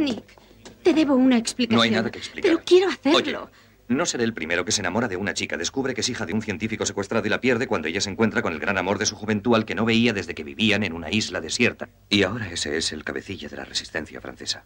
Nick, te debo una explicación. No hay nada que explicar. Pero quiero hacerlo. no seré el primero que se enamora de una chica, descubre que es hija de un científico secuestrado y la pierde cuando ella se encuentra con el gran amor de su juventud al que no veía desde que vivían en una isla desierta. Y ahora ese es el cabecilla de la resistencia francesa.